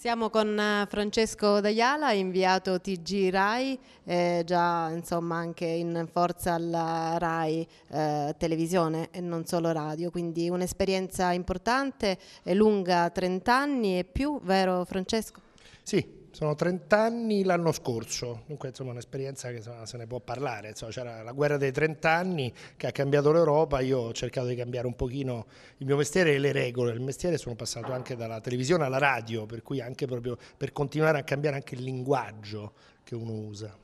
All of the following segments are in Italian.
Siamo con eh, Francesco D'Aiala, inviato TG Rai, eh, già insomma anche in forza alla Rai eh, televisione e non solo radio, quindi un'esperienza importante e lunga 30 anni e più, vero Francesco? Sì, sono 30 anni l'anno scorso, dunque insomma un'esperienza che insomma, se ne può parlare, insomma, c'era la guerra dei 30 anni che ha cambiato l'Europa, io ho cercato di cambiare un pochino il mio mestiere e le regole, il mestiere sono passato anche dalla televisione alla radio, per cui anche proprio per continuare a cambiare anche il linguaggio che uno usa.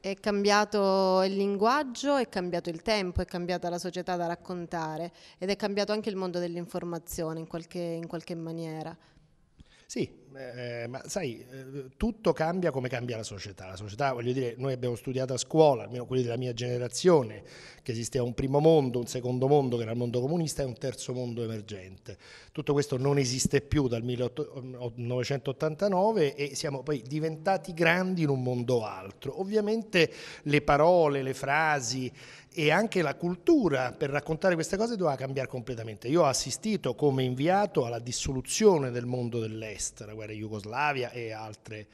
È cambiato il linguaggio, è cambiato il tempo, è cambiata la società da raccontare ed è cambiato anche il mondo dell'informazione in qualche, in qualche maniera. Sì, eh, ma sai, eh, tutto cambia come cambia la società. La società, voglio dire, noi abbiamo studiato a scuola, almeno quelli della mia generazione, che esisteva un primo mondo, un secondo mondo che era il mondo comunista e un terzo mondo emergente. Tutto questo non esiste più dal 1989 e siamo poi diventati grandi in un mondo altro. Ovviamente le parole, le frasi e anche la cultura per raccontare queste cose doveva cambiare completamente. Io ho assistito come inviato alla dissoluzione del mondo dell'estero guerra in Jugoslavia e altre,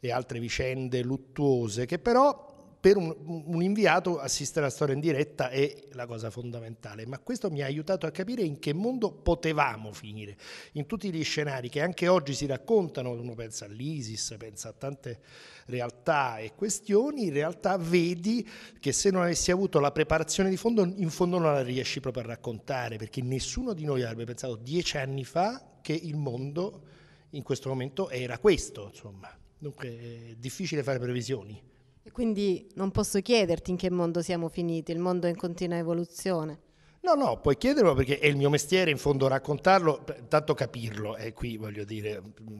e altre vicende luttuose che però per un, un, inviato assistere alla storia in diretta è la cosa fondamentale, ma questo mi ha aiutato a capire in che mondo potevamo finire, in tutti gli scenari che anche oggi si raccontano, uno pensa all'ISIS, pensa a tante realtà e questioni, in realtà vedi che se non avessi avuto la preparazione di fondo, in fondo non la riesci proprio a raccontare, perché nessuno di noi avrebbe pensato dieci anni fa che il mondo in questo momento era questo, insomma. Dunque è difficile fare previsioni. E quindi non posso chiederti in che mondo siamo finiti, il mondo è in continua evoluzione. No, no, puoi chiederlo perché è il mio mestiere in fondo raccontarlo, tanto capirlo. E qui voglio dire, mm,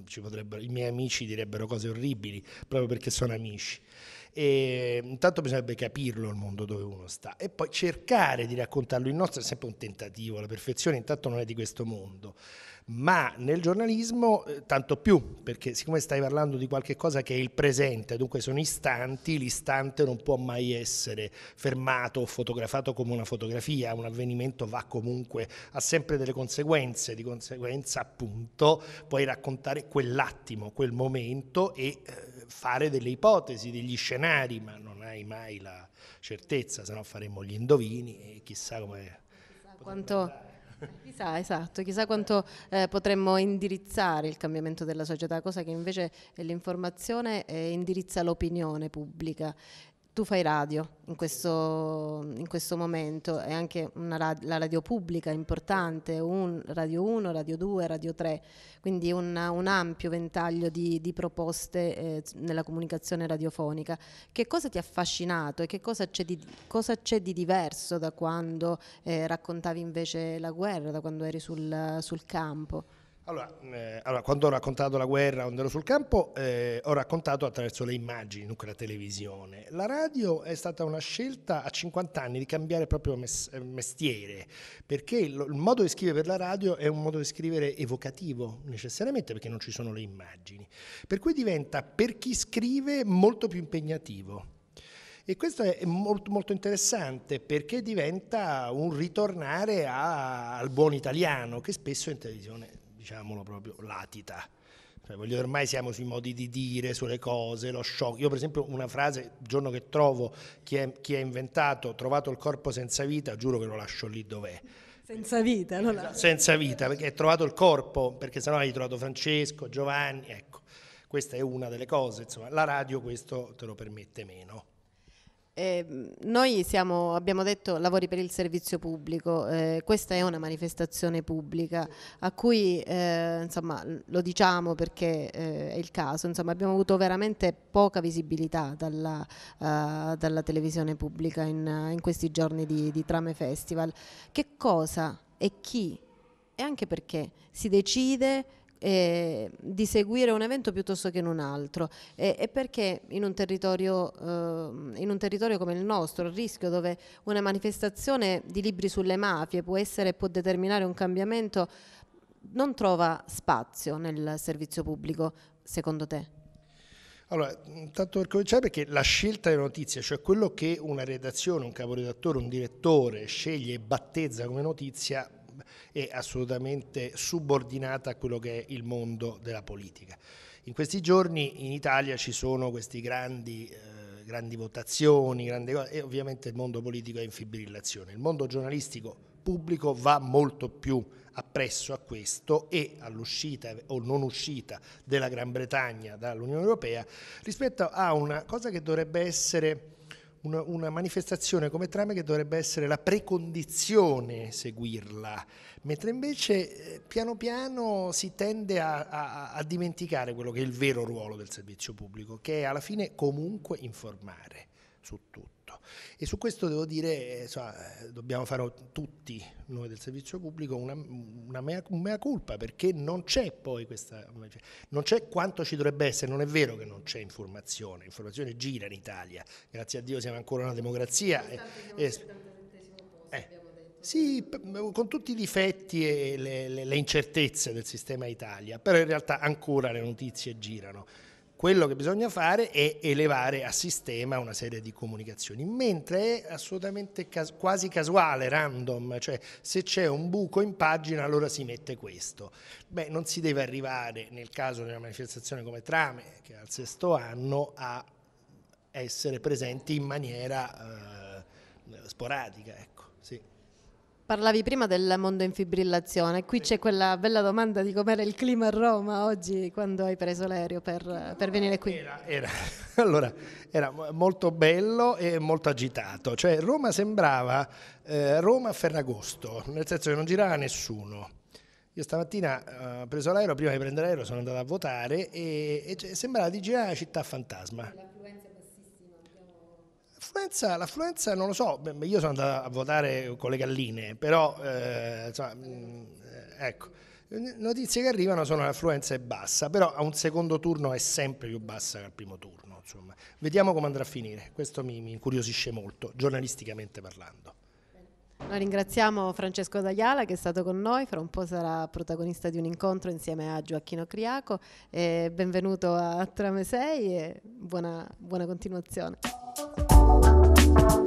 i miei amici direbbero cose orribili proprio perché sono amici. E, mm, intanto bisognerebbe capirlo il mondo dove uno sta e poi cercare di raccontarlo. Il nostro è sempre un tentativo, la perfezione intanto non è di questo mondo ma nel giornalismo eh, tanto più, perché siccome stai parlando di qualcosa che è il presente, dunque sono istanti, l'istante non può mai essere fermato o fotografato come una fotografia, un avvenimento va comunque, ha sempre delle conseguenze, di conseguenza appunto puoi raccontare quell'attimo, quel momento e eh, fare delle ipotesi, degli scenari, ma non hai mai la certezza, se no faremo gli indovini e chissà come... Chissà quanto... Andare Chissà, esatto, chissà quanto eh, potremmo indirizzare il cambiamento della società, cosa che invece l'informazione eh, indirizza l'opinione pubblica tu fai radio in questo, in questo momento, è anche radio, la radio pubblica importante, un, Radio 1, Radio 2, Radio 3, quindi un, un ampio ventaglio di, di proposte eh, nella comunicazione radiofonica. Che cosa ti ha affascinato e che cosa c'è di, cosa c'è di diverso da quando eh, raccontavi invece la guerra, da quando eri sul, sul campo? Allora, eh, allora, quando ho raccontato la guerra quando ero sul campo, eh, ho raccontato attraverso le immagini, dunque la televisione. La radio è stata una scelta a 50 anni di cambiare proprio mes eh, mestiere, perché il, il modo di scrivere per la radio è un modo di scrivere evocativo, necessariamente perché non ci sono le immagini. Per cui diventa, per chi scrive, molto più impegnativo. E questo è molto, molto, interessante perché diventa un ritornare a, al buon italiano che spesso in televisione diciamolo proprio, latita. Cioè, voglio, ormai siamo sui modi di dire, sulle cose, lo shock. Io per esempio una frase, il giorno che trovo chi ha inventato, trovato il corpo senza vita, giuro che lo lascio lì dov'è. Senza vita, non la... Esatto. Senza vita, perché hai trovato il corpo, perché sennò hai trovato Francesco, Giovanni, ecco. Questa è una delle cose, insomma, la radio questo te lo permette meno. Eh, noi siamo, abbiamo detto lavori per il servizio pubblico, eh, questa è una manifestazione pubblica a cui eh, insomma, lo diciamo perché eh, è il caso, insomma, abbiamo avuto veramente poca visibilità dalla, eh, dalla televisione pubblica in, in, questi giorni di, di Trame Festival. Che cosa e chi e anche perché si decide eh, di seguire un evento piuttosto che in un altro e, e perché in un, territorio, eh, in un territorio come il nostro, il rischio dove una manifestazione di libri sulle mafie può essere può determinare un cambiamento non trova spazio nel servizio pubblico, secondo te? Allora, intanto per cominciare, perché la scelta delle notizie, cioè quello che una redazione, un caporedattore, un direttore sceglie e battezza come notizia, è assolutamente subordinata a quello che è il mondo della politica. In questi giorni in Italia ci sono queste grandi, eh, grandi votazioni grandi cose, e ovviamente il mondo politico è in fibrillazione. Il mondo giornalistico pubblico va molto più appresso a questo e all'uscita o non uscita della Gran Bretagna dall'Unione Europea rispetto a una cosa che dovrebbe essere una, una manifestazione come trame che dovrebbe essere la precondizione seguirla, mentre invece eh, piano piano si tende a, a, a dimenticare quello che è il vero ruolo del servizio pubblico, che è alla fine comunque informare su tutto. E su questo devo dire, insomma, eh, eh, dobbiamo fare tutti noi del servizio pubblico una, una mea, un mea culpa, perché non c'è poi questa... non c'è quanto ci dovrebbe essere, non è vero che non c'è informazione, l'informazione gira in Italia, grazie a Dio siamo ancora una democrazia. E, sì, eh, con tutti i difetti e le, le, le incertezze del sistema Italia, però in realtà ancora le notizie girano quello che bisogna fare è elevare a sistema una serie di comunicazioni, mentre è assolutamente cas quasi casuale, random, cioè se c'è un buco in pagina allora si mette questo. Beh, non si deve arrivare nel caso di una manifestazione come Trame, che è al sesto anno, a essere presenti in maniera eh, sporadica. Ecco, sì. Parlavi prima del mondo in fibrillazione, qui c'è quella bella domanda di com'era il clima a Roma oggi quando hai preso l'aereo per, per venire qui. Era, era. Allora, era, molto bello e molto agitato, cioè Roma sembrava eh, Roma a Ferragosto, nel senso che non girava nessuno. Io stamattina eh, ho eh, preso l'aereo, prima di prendere l'aereo sono andato a votare e, e cioè, sembrava di girare una città fantasma. L'affluenza L'affluenza, l'affluenza, non lo so, io sono andato a votare con le galline, però eh, insomma, mm, eh, ecco, notizie che arrivano sono che l'affluenza è bassa, però a un secondo turno è sempre più bassa che al primo turno. Insomma. Vediamo come andrà a finire, questo mi, mi incuriosisce molto, giornalisticamente parlando. Noi ringraziamo Francesco D'Aiala che è stato con noi, fra un po' sarà protagonista di un incontro insieme a Gioacchino Criaco. Eh, benvenuto a Trame 6 e buona, buona continuazione. Thank you.